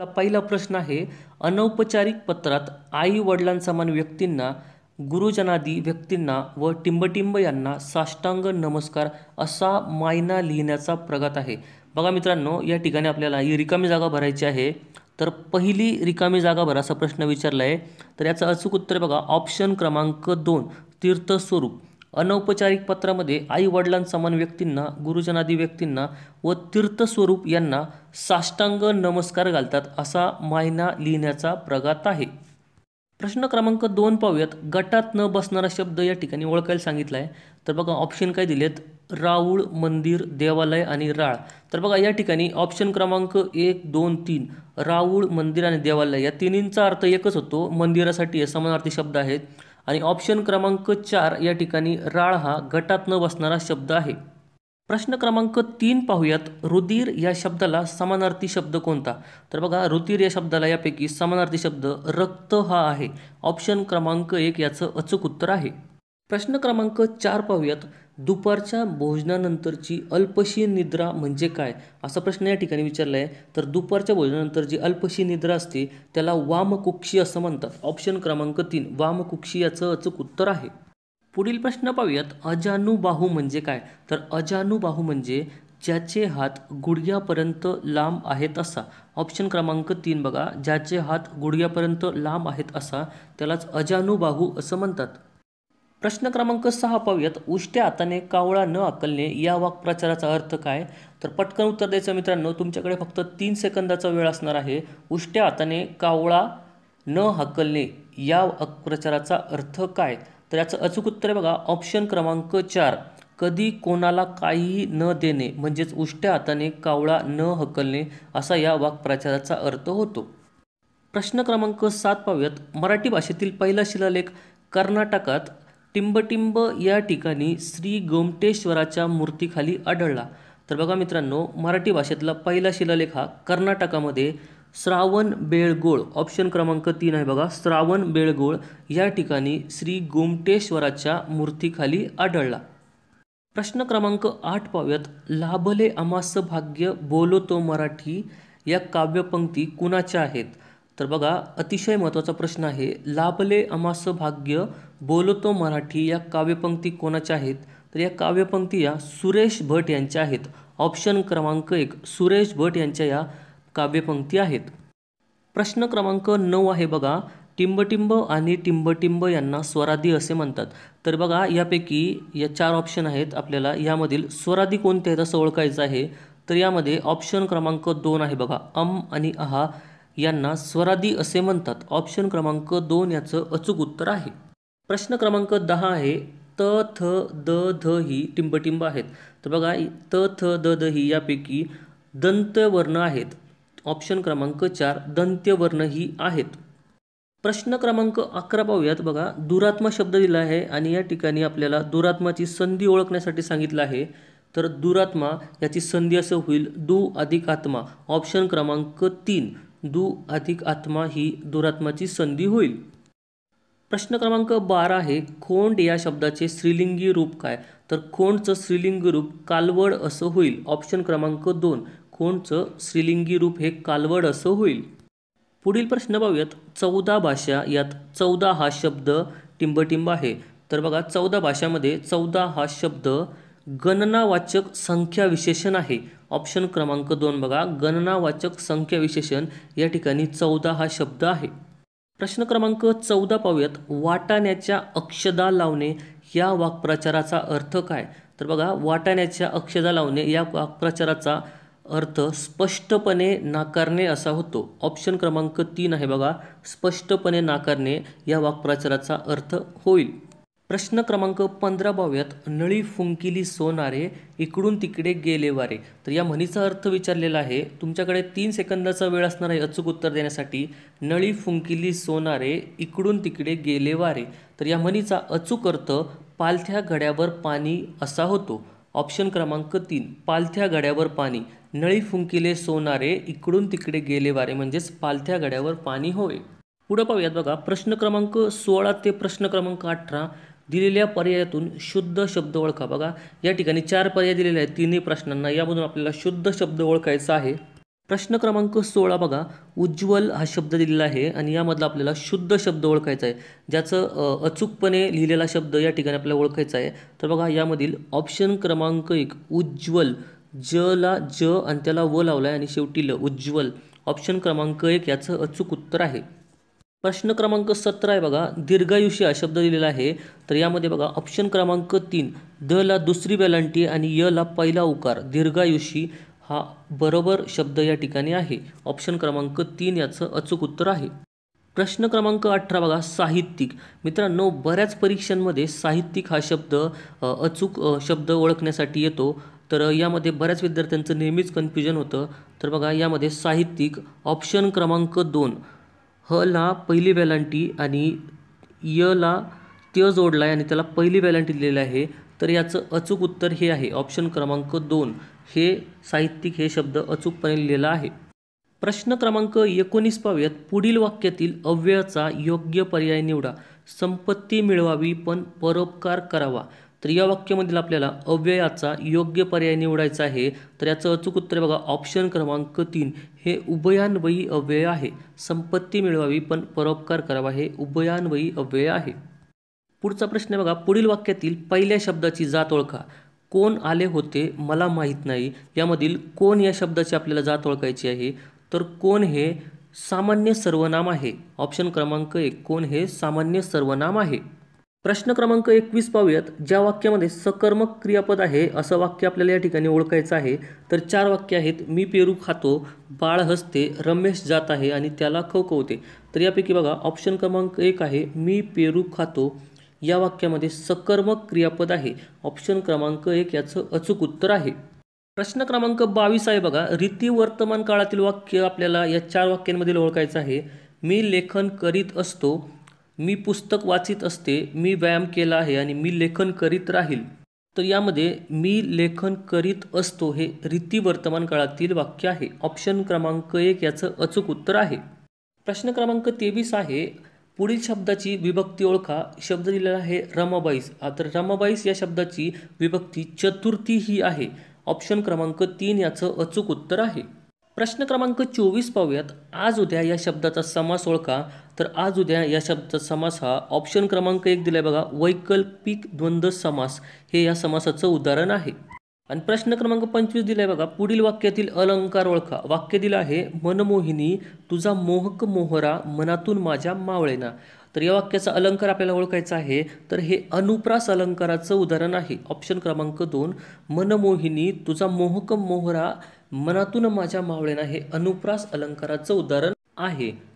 आपला पहिला प्रश्न आहे अनौपचारिक पत्रात आई वडिलांसमान व्यक्तींना गुरुजनादी व्यक्तींना व टिंबटिंब यांना साष्टांग नमस्कार असा मायना लिहिण्याचा प्रगत आहे बघा मित्रांनो या ठिकाणी आपल्याला ही रिकामी जागा भरायची आहे तर पहिली रिकामी जागा भरा असा प्रश्न विचारला आहे तर याचं अचूक उत्तर बघा ऑप्शन क्रमांक दोन तीर्थस्वरूप अनौपचारिक पत्रामध्ये आई वडिलांसमान व्यक्तींना गुरुजनादी व्यक्तींना व तीर्थस्वरूप यांना साष्टांग नमस्कार घालतात असा मायना लिहिण्याचा प्रघात आहे प्रश्न क्रमांक दोन पाहूयात गटात न बसणारा शब्द या ठिकाणी ओळखायला सांगितला आहे तर बघा ऑप्शन काय दिलेत राऊळ मंदिर देवालय आणि राळ तर बघा या ठिकाणी ऑप्शन क्रमांक एक दोन तीन राऊळ मंदिर आणि देवालय या तिन्हींचा अर्थ एकच होतो मंदिरासाठी समानार्थी शब्द आहेत आणि ऑप्शन क्रमांक चार या ठिकाणी राळ हा गटात न बसणारा शब्द आहे प्रश्न क्रमांक तीन पाहूयात रुधिर या शब्दाला समानार्थी शब्द कोणता तर बघा रुधिर या शब्दाला यापैकी समानार्थी शब्द रक्त हा आहे ऑप्शन क्रमांक एक याचं अचूक उत्तर आहे प्रश्न क्रमांक चार पाहूयात दुपारच्या भोजनानंतरची अल्पशी निद्रा म्हणजे काय असा प्रश्न या ठिकाणी विचारला आहे तर दुपारच्या भोजनानंतर जी अल्पशी निद्रा असते त्याला वामकुक्षी असं म्हणतात ऑप्शन क्रमांक तीन वामकुक्षी याचं अचूक उत्तर आहे पुढील प्रश्न पाहूयात अजानुबाहू म्हणजे काय तर अजानुबाहू म्हणजे ज्याचे हात गुडघ्यापर्यंत लांब आहेत असा ऑप्शन क्रमांक तीन बघा ज्याचे हात गुडघ्यापर्यंत लांब आहेत असा त्यालाच अजानुबाहू असं म्हणतात प्रश्न क्रमांक सहा पाहूयात उष्ट्या हाताने कावळा न आकलणे या वाक्प्रचाराचा अर्थ काय तर पटकन उत्तर द्यायचं मित्रांनो तुमच्याकडे फक्त तीन सेकंदाचा वेळ असणार आहे उष्ट्या हाताने कावळा न हकलणे या वाक्प्रचाराचा अर्थ काय तर याचं अचूक उत्तर आहे बघा ऑप्शन क्रमांक चार कधी कोणाला काहीही न देणे म्हणजेच उष्ट्या हाताने कावळा न हकलणे असा या वाक्प्रचाराचा अर्थ होतो प्रश्न क्रमांक सात पाहूयात मराठी भाषेतील पहिला शिलालेख कर्नाटकात टिंबटिंब या ठिकाणी श्री गोमटेश्वराच्या मूर्तीखाली आढळला तर बघा मित्रांनो मराठी भाषेतला पहिला शिलालेख हा कर्नाटकामध्ये श्रावण बेळगोळ ऑप्शन क्रमांक तीन आहे बघा श्रावण बेळगोळ या ठिकाणी श्री गोमटेश्वराच्या मूर्तीखाली आढळला प्रश्न क्रमांक आठ पाव्यात लाभले आमास भाग्य बोलो तो मराठी या काव्यपंक्ती कुणाच्या आहेत तर बघा अतिशय महत्त्वाचा प्रश्न आहे लाभले अमास भाग्य बोलतो मराठी या काव्यपंक्ती कोणाच्या आहेत तर या काव्यपंक्ती या सुरेश भट यांच्या आहेत ऑप्शन क्रमांक एक सुरेश भट यांच्या या काव्यपंक्ती आहेत प्रश्न क्रमांक नऊ आहे बघा टिंबटिंब आणि टिंबटिंब यांना स्वरादी असे म्हणतात तर बघा यापैकी या चार ऑप्शन आहेत आपल्याला यामधील स्वरादी कोणते आहेत असं ओळखायचं आहे तर यामध्ये ऑप्शन क्रमांक दोन आहे बघा अम आणि अहा यांना स्वरादी असे म्हणतात ऑप्शन क्रमांक दोन याचं अचूक उत्तर आहे प्रश्न क्रमांक दहा आहे त थ द ध ही टिंबटिंब आहेत तर बघा त थ द ध ही यापैकी दंतवर्ण आहेत ऑप्शन क्रमांक चार दंत्यवर्ण ही आहेत प्रश्न क्रमांक अकरा पाहूयात बघा दुरात्मा शब्द दिला आहे आणि या ठिकाणी आपल्याला दुरात्माची संधी ओळखण्यासाठी सांगितलं आहे तर दुरात्मा याची संधी असं होईल दू अधिक आत्मा ऑप्शन क्रमांक तीन दु अधिक आत्मा ही दुरात्माची संधी होईल प्रश्न क्रमांक बारा आहे खोंड या शब्दाचे स्त्रीलिंगी रूप काय तर खोंडचं स्त्रीलिंगी रूप कालवड असं होईल ऑप्शन क्रमांक दोन खोंडचं स्त्रीलिंगी रूप हे कालवड असं होईल पुढील प्रश्न पाहूयात चौदा भाषा यात चौदा हा शब्द टिंबटिंब आहे तर बघा चौदा भाषामध्ये चौदा हा शब्द गणनावाचक संख्या विशेषण आहे ऑप्शन क्रमांक दोन बघा गणनावाचक संख्या विशेषण या ठिकाणी चौदा हा शब्द आहे प्रश्न क्रमांक चौदा पाहूयात वाटाण्याच्या अक्षदा लावणे या वाक्प्रचाराचा अर्थ काय तर बघा वाटाण्याच्या अक्षदा लावणे या वाक्प्रचाराचा अर्थ स्पष्टपणे नाकारणे असा होतो ऑप्शन क्रमांक तीन आहे बघा स्पष्टपणे नाकारणे या वाक्प्रचाराचा अर्थ होईल प्रश्न क्रमांक पंधरा बाव्यात नळी फुंकिली सोनारे इकडून तिकडे गेले वारे तर या म्हणीचा अर्थ विचारलेला आहे तुमच्याकडे तीन सेकंदाचा वेळ असणार आहे अचूक उत्तर देण्यासाठी नळी फुंकिली सोनारे इकडून तिकडे गेले वारे तर या म्हणीचा अचूक अर्थ पालथ्या घड्यावर पाणी असा होतो ऑप्शन क्रमांक तीन पालथ्या घड्यावर पाणी नळी फुंकिले सोनारे इकडून तिकडे गेले वारे म्हणजेच पालथ्या घड्यावर पाणी होय पुढं पाहूयात बघा प्रश्न क्रमांक सोळा ते प्रश्न क्रमांक अठरा दिलेल्या पर्यायातून शुद्ध शब्द ओळखा बघा या ठिकाणी चार पर्याय दिलेले आहेत तिन्ही प्रश्नांना यामधून आपल्याला शुद्ध शब्द ओळखायचा आहे प्रश्न क्रमांक सोळा बघा उज्ज्वल हा शब्द दिलेला आहे आणि यामधला आपल्याला शुद्ध शब्द ओळखायचा आहे ज्याचं अचूकपणे लिहिलेला शब्द या ठिकाणी आपल्याला ओळखायचा आहे तर बघा यामधील ऑप्शन क्रमांक एक उज्ज्वल ज ला ज आणि त्याला व लावला आहे आणि शेवटी ल उज्ज्वल ऑप्शन क्रमांक एक याचं अचूक उत्तर आहे प्रश्न क्रमांक सतरा आहे बघा दीर्घायुष्य हा शब्द दिलेला आहे तर यामध्ये बघा ऑप्शन क्रमांक तीन द ला दुसरी बॅलांटी आणि य ला पहिला उकार दीर्घायुषी हा बरोबर शब्द या ठिकाणी आहे ऑप्शन क्रमांक तीन याचं अचूक उत्तर आहे प्रश्न क्रमांक अठरा बघा साहित्यिक मित्रांनो बऱ्याच परीक्षांमध्ये साहित्यिक हा शब्द अचूक शब्द ओळखण्यासाठी येतो तर यामध्ये बऱ्याच विद्यार्थ्यांचं नेहमीच कन्फ्युजन होतं तर बघा यामध्ये साहित्यिक ऑप्शन क्रमांक दोन ह ला पहिली वॅलांटी आणि य ला त्य जोडला आहे आणि त्याला पहिली वॅलांटी दिलेली आहे तर याचं अचूक उत्तर हे आहे ऑप्शन क्रमांक दोन हे साहित्यिक हे शब्द अचूकपणे लिहिलेला आहे प्रश्न क्रमांक एकोणीस पाव्यात पुढील वाक्यातील अव्ययाचा योग्य पर्याय निवडा संपत्ती मिळवावी पण परोपकार करावा तर या वाक्यामधील आपल्याला अव्ययाचा योग्य पर्याय निवडायचा आहे तर याचं अचूक उत्तर बघा ऑप्शन क्रमांक तीन हे उभयान्वयी अव्यय आहे संपत्ती मिळवावी पण परोपकार करावा हे उभयान्वयी अव्यय आहे पुढचा प्रश्न बघा पुढील वाक्यातील पहिल्या शब्दाची जात ओळखा कोण आले होते मला माहीत नाही यामधील कोण या शब्दाची आपल्याला जात ओळखायची आहे तर कोण हे सामान्य सर्वनाम आहे ऑप्शन क्रमांक एक कोण हे सामान्य सर्वनाम आहे प्रश्न क्रमांक एकवीस पाहूयात ज्या वाक्यामध्ये सकर्मक क्रियापद आहे असं वाक्य आपल्याला या ठिकाणी ओळखायचं आहे तर चार वाक्य आहेत मी पेरू खातो बाळ हसते रमेश जात आहे आणि त्याला खवखवते तर यापैकी बघा ऑप्शन क्रमांक एक आहे मी पेरू खातो या वाक्यामध्ये सकर्मक क्रियापद आहे ऑप्शन क्रमांक एक याचं अचूक उत्तर आहे प्रश्न क्रमांक बावीस आहे बघा रीती वर्तमान काळातील वाक्य आपल्याला या चार वाक्यांमधील ओळखायचं आहे मी लेखन करीत असतो मी पुस्तक वाचित असते मी व्यायाम केला आहे आणि मी लेखन करीत राहील तर यामध्ये मी लेखन करीत असतो हे रीती वर्तमान काळातील वाक्य आहे ऑप्शन क्रमांक एक याचं अचूक उत्तर आहे प्रश्न क्रमांक तेवीस आहे पुढील शब्दाची विभक्ती ओळखा शब्द दिलेला आहे रमाबाईस तर रमाबाईस या शब्दाची विभक्ती चतुर्थी ही आहे ऑप्शन क्रमांक तीन याचं अचूक उत्तर आहे प्रश्न क्रमांक चोवीस पाहूयात आज उद्या या शब्दाचा समास ओळखा तर आज उद्या या शब्दाचा समास हा ऑप्शन क्रमांक एक दिलाय बघा वैकल्पिक द्वंद्व समास हे या समासाचं उदाहरण आहे आणि प्रश्न क्रमांक पंचवीस दिलाय बघा पुढील वाक्यातील अलंकार ओळखा वाक्य दिलं आहे मनमोहिनी तुझा मोहक मोहरा मनातून माझ्या मावळेना तर या वाक्याचा अलंकार आपल्याला ओळखायचा आहे तर हे अनुप्रास अलंकाराचं उदाहरण आहे ऑप्शन क्रमांक दोन मनमोहिनी तुझा मोहक मोहरा मनातून माझ्या मावळेना हे अनुप्रास अलंकाराचं उदाहरण आहे